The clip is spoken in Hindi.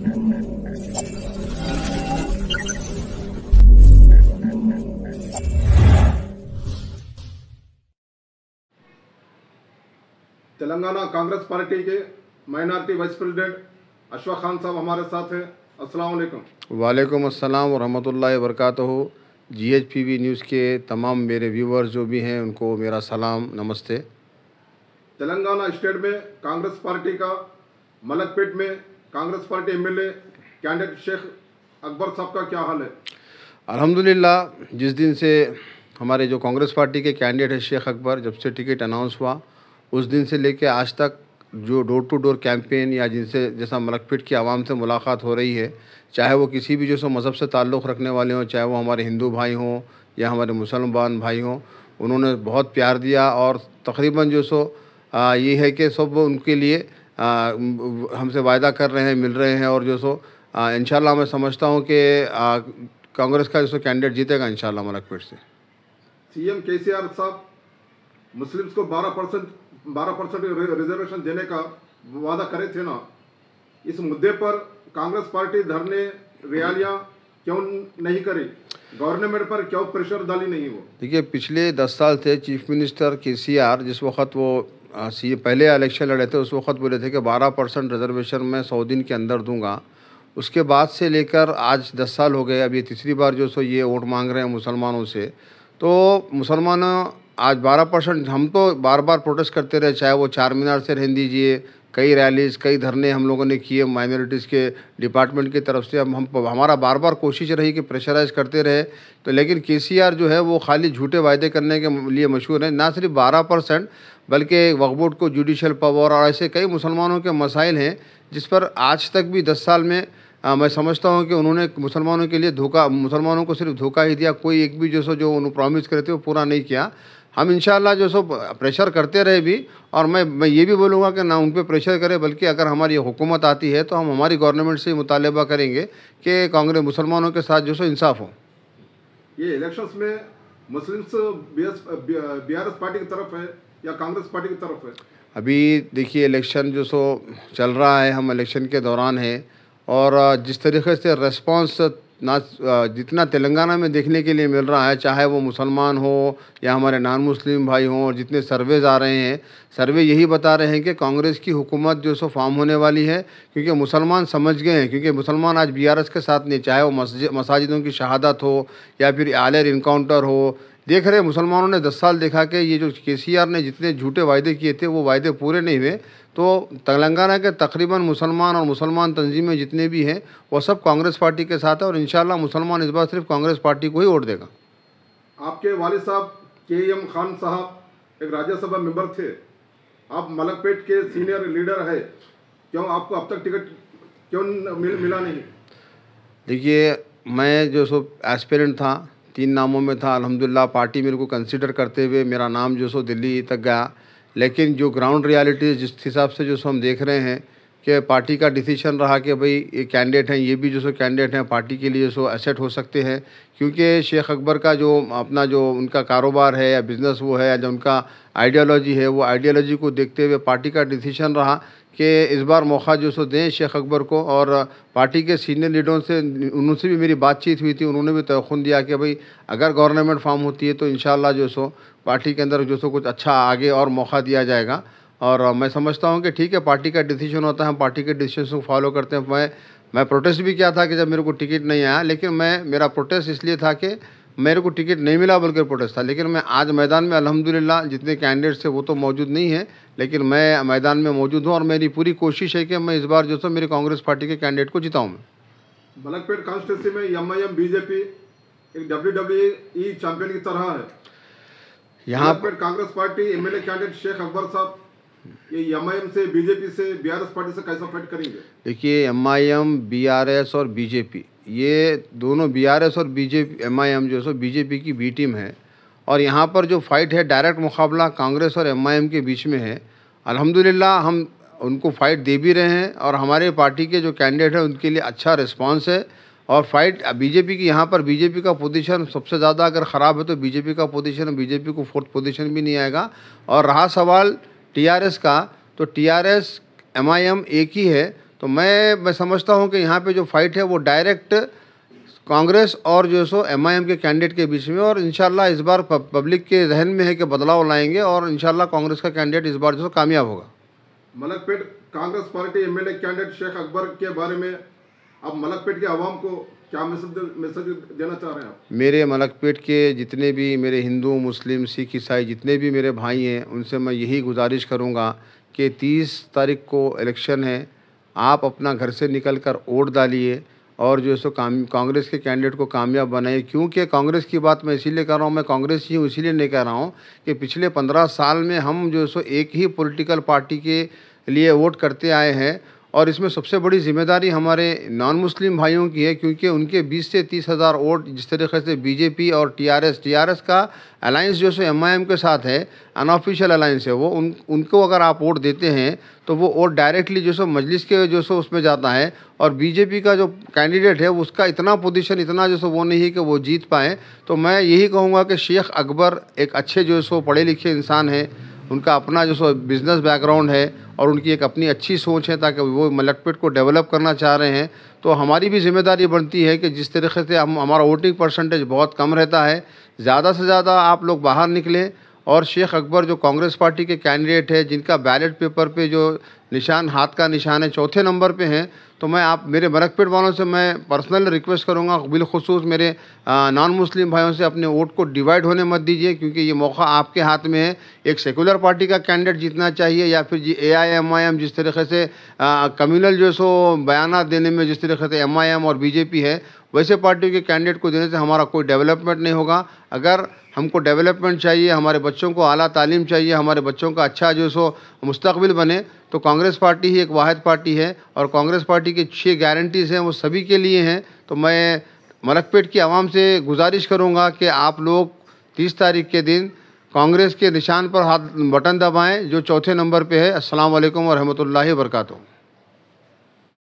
तेलंगाना कांग्रेस पार्टी के minority vice president Ashfaq Khan साहब हमारे साथ हैं अस्सलाम वालेकुम वालेकुम अस्सलाम वरहमतुल्लाहि पी जीएचपीवी न्यूज़ के तमाम मेरे व्यूवर्स जो भी हैं उनको मेरा सलाम नमस्ते तेलंगाना स्टेट में कांग्रेस पार्टी का मलकपेट में कांग्रेस पार्टी ए कैंडिडेट शेख अकबर साहब का क्या हाल है अलहमदिल्ला जिस दिन से हमारे जो कांग्रेस पार्टी के कैंडिडेट है शेख अकबर जब से टिकट अनाउंस हुआ उस दिन से लेके आज तक जो डोर टू डोर कैंपेन या जिनसे जैसा मलकपिट की आवाम से मुलाकात हो रही है चाहे वो किसी भी जो सो मज़हब से ताल्लुक़ रखने वाले हों चाहे वो हमारे हिंदू भाई हों या हमारे मुसलमान भाई हों उन्होंने बहुत प्यार दिया और तकरीबन जो सो ये है कि सब उनके लिए हमसे वायदा कर रहे हैं मिल रहे हैं और जो सो इन मैं समझता हूँ कि कांग्रेस का जो सो कैंडिडेट जीतेगा इन शाला मलकपेट से सी आर साहब मुस्लिम्स को 12 परसेंट बारह परसेंट रिजर्वेशन देने का वादा करे थे ना इस मुद्दे पर कांग्रेस पार्टी धरने रैलियां क्यों नहीं करी गवर्नमेंट पर क्यों प्रेशर डाली नहीं वो देखिए पिछले दस साल से चीफ मिनिस्टर केसीआर जिस वक्त वो सी पहले इलेक्शन लड़े थे उस वक्त बोले थे कि 12 परसेंट रिजर्वेशन मैं सौ दिन के अंदर दूंगा उसके बाद से लेकर आज दस साल हो गए अब ये तीसरी बार जो सो ये वोट मांग रहे हैं मुसलमानों से तो मुसलमान आज 12 परसेंट हम तो बार बार प्रोटेस्ट करते रहे चाहे वो चार मीनार से रहन दीजिए कई रैलीज कई धरने हम लोगों ने किए माइनॉरिटीज़ के डिपार्टमेंट की तरफ से हम हम हमारा बार बार कोशिश रही कि प्रेशराइज करते रहे तो लेकिन के जो है वो खाली झूठे वायदे करने के लिए मशहूर है ना सिर्फ बारह परसेंट बल्कि वकबोट को जुडिशल पावर और ऐसे कई मुसलमानों के मसाइल हैं जिस पर आज तक भी दस साल में आ, मैं समझता हूँ कि उन्होंने मुसलमानों के लिए धोखा मुसलमानों को सिर्फ धोखा ही दिया कोई एक भी जो सो जो उन्होंने प्रॉमिस करे थे वो पूरा नहीं किया हम इन जो सो प्रेशर करते रहे भी और मैं मैं ये भी बोलूँगा कि ना उन पर प्रेशर करें बल्कि अगर हमारी हुकूमत आती है तो हम हमारी गवर्नमेंट से मुतालबा करेंगे कि कांग्रेस मुसलमानों के साथ जो सो इंसाफ हो ये इलेक्शन में Muslims B R S party की तरफ है या कांग्रेस पार्टी की तरफ है अभी देखिए इलेक्शन जो सो चल रहा है हम इलेक्शन के दौरान है और जिस तरीके से रेस्पॉन्स ना जितना तेलंगाना में देखने के लिए मिल रहा है चाहे वो मुसलमान हो या हमारे नॉन मुस्लिम भाई हों और जितने सर्वेज आ रहे हैं सर्वे यही बता रहे हैं कि कांग्रेस की हुकूमत जो सो फॉर्म होने वाली है क्योंकि मुसलमान समझ गए हैं क्योंकि मुसलमान आज बीआरएस के साथ नहीं चाहे वो मसाजिदों की शहादत हो या फिर आलर इनकाउंटर हो देख रहे मुसलमानों ने दस साल देखा कि ये जो के ने जितने झूठे वायदे किए थे वो वायदे पूरे नहीं हुए तो तेलंगाना के तकरीबन मुसलमान और मुसलमान तंजीमें जितने भी हैं वो सब कांग्रेस पार्टी के साथ है और इन मुसलमान इस बार सिर्फ कांग्रेस पार्टी को ही वोट देगा आपके वाल साहब के एम खान साहब एक राज्यसभा मेंबर थे आप मलकपेट के सीनियर लीडर है क्यों आपको अब तक टिकट क्यों मिल, मिला नहीं देखिए मैं जो सो एस्पिरेंट था तीन नामों में था अल्हम्दुलिल्लाह पार्टी मेरे को कंसिडर करते हुए मेरा नाम जो सो दिल्ली तक गया लेकिन जो ग्राउंड रियलिटी जिस हिसाब से जो सो हम देख रहे हैं कि पार्टी का डिसीशन रहा कि भाई ये कैंडिडेट हैं ये भी जो सो कैंडिडेट हैं पार्टी के लिए सो एसेट हो सकते हैं क्योंकि शेख अकबर का जो अपना जो उनका कारोबार है या बिज़नेस वो है या जो उनका आइडियोलॉजी है वो आइडियोलॉजी को देखते हुए पार्टी का डिसीशन रहा कि इस बार मौका जो सो दें शेख अकबर को और पार्टी के सीनियर लीडरों से उनसे भी मेरी बातचीत हुई थी उन्होंने भी तयन दिया कि भाई अगर गवर्नमेंट फॉर्म होती है तो इन जो सो पार्टी के अंदर जो सो कुछ अच्छा आगे और मौका दिया जाएगा और मैं समझता हूँ कि ठीक है पार्टी का डिसीजन होता है हम पार्टी के डिसीजन को फॉलो करते हैं मैं मैं प्रोटेस्ट भी किया था कि जब मेरे को टिकट नहीं आया लेकिन मैं मेरा प्रोटेस्ट इसलिए था कि मेरे को टिकट नहीं मिला बल्कि प्रोटेस्ट था लेकिन मैं आज मैदान में अलहमदिल्ला जितने कैंडिडेट्स हैं वो तो मौजूद नहीं है लेकिन मैं मैदान में मौजूद हूँ और मेरी पूरी कोशिश है कि मैं इस बार जो सो मेरी कांग्रेस पार्टी के कैंडिडेट को जिताऊँ मैं बलकपेट कॉन्स्टिट्यूंसी में एम आई एम बीजेपी एक डब्ल्यू डब्ल्यू ई चैंपियन की तरह है यहाँ पर कांग्रेस पार्टी ए कैंडिडेट शेख अकबर साहब ये एम से बीजेपी से एस पार्टी से कैसा फाइट करेंगे देखिए आर एस और बीजेपी ये दोनों बीआरएस और बीजेपी एमआईएम जो सो बीजेपी की बी टीम है और यहाँ पर जो फाइट है डायरेक्ट मुकाबला कांग्रेस और एमआईएम के बीच में है अल्हम्दुलिल्लाह हम उनको फाइट दे भी रहे हैं और हमारे पार्टी के जो कैंडिडेट हैं उनके लिए अच्छा रिस्पांस है और फाइट बीजेपी की यहाँ पर बीजेपी का पोजीशन सबसे ज़्यादा अगर ख़राब है तो बीजेपी का पोजीशन बीजेपी को फोर्थ पोजीशन भी नहीं आएगा और रहा सवाल टीआरएस का तो टीआरएस एमआईएम एक ही है तो मैं मैं समझता हूँ कि यहाँ पे जो फाइट है वो डायरेक्ट कांग्रेस और जो सो एम के कैंडिडेट के बीच में और इन इस बार पब्लिक के जहन में है कि बदलाव लाएंगे और इन कांग्रेस का कैंडिडेट इस बार जो सो कामयाब होगा Malakpet Congress party M candidate Sheikh Akbar के बारे में आप मलकपेट के आवाम को क्या मैसेज देना चाह रहे हैं मेरे मलकपेट के जितने भी मेरे हिंदू मुस्लिम सिख ईसाई जितने भी मेरे भाई हैं उनसे मैं यही गुजारिश करूँगा कि तीस तारीख को इलेक्शन है आप अपना घर से निकल कर वोट डालिए और जो सो काम कांग्रेस के कैंडिडेट को कामयाब बनाए क्योंकि कांग्रेस की बात मैं इसीलिए कर रहा हूँ मैं कांग्रेस ही हूँ इसीलिए नहीं कह रहा हूँ कि पिछले पंद्रह साल में हम जो सो एक ही पॉलिटिकल पार्टी के लिए वोट करते आए हैं और इसमें सबसे बड़ी जिम्मेदारी हमारे नॉन मुस्लिम भाइयों की है क्योंकि उनके 20 से तीस हज़ार वोट जिस तरीके से बीजेपी और टीआरएस टीआरएस का अलायंस जो सो एमआईएम के साथ है अनऑफिशियल अलायंस है वो उन उनको अगर आप वोट देते हैं तो वो वोट डायरेक्टली जो सो मजलिस के जो सो उसमें जाता है और बीजेपी का जो कैंडिडेट है उसका इतना पोजिशन इतना जो सो वो नहीं है कि वो जीत पाएँ तो मैं यही कहूँगा कि शेख अकबर एक अच्छे जो सो पढ़े लिखे इंसान हैं उनका अपना जो सो बिज़नेस बैकग्राउंड है और उनकी एक अपनी अच्छी सोच है ताकि वो मलकपेट को डेवलप करना चाह रहे हैं तो हमारी भी जिम्मेदारी बनती है कि जिस तरीके से हम हमारा वोटिंग परसेंटेज बहुत कम रहता है ज़्यादा से ज़्यादा आप लोग बाहर निकलें और शेख अकबर जो कांग्रेस पार्टी के कैंडिडेट है जिनका बैलेट पेपर पे जो निशान हाथ का निशान है चौथे नंबर पे हैं तो मैं आप मेरे बरकपेट वालों से मैं पर्सनल रिक्वेस्ट करूँगा बिलखसूस मेरे नॉन मुस्लिम भाइयों से अपने वोट को डिवाइड होने मत दीजिए क्योंकि ये मौका आपके हाथ में है एक सेकुलर पार्टी का कैंडिडेट जीतना चाहिए या फिर जी ए आई एम आई एम जिस तरीके से कम्यूनल जो सो बयान देने में जिस तरीके से एम आई एम और बीजेपी है वैसे पार्टियों के कैंडिडेट को देने से हमारा कोई डेवलपमेंट नहीं होगा अगर हमको डेवलपमेंट चाहिए हमारे बच्चों को अली तालीम चाहिए हमारे बच्चों का अच्छा जो सो मुस्तबिल बने तो कांग्रेस पार्टी ही एक वाद पार्टी है और कांग्रेस पार्टी के छः गारंटीज़ हैं वो सभी के लिए हैं तो मैं मलकपेट की आवाम से गुजारिश करूँगा कि आप लोग तीस तारीख के दिन कांग्रेस के निशान पर हाथ बटन दबाएं जो चौथे नंबर पे है अस्सलाम वालेकुम और रहमतुल्लाहि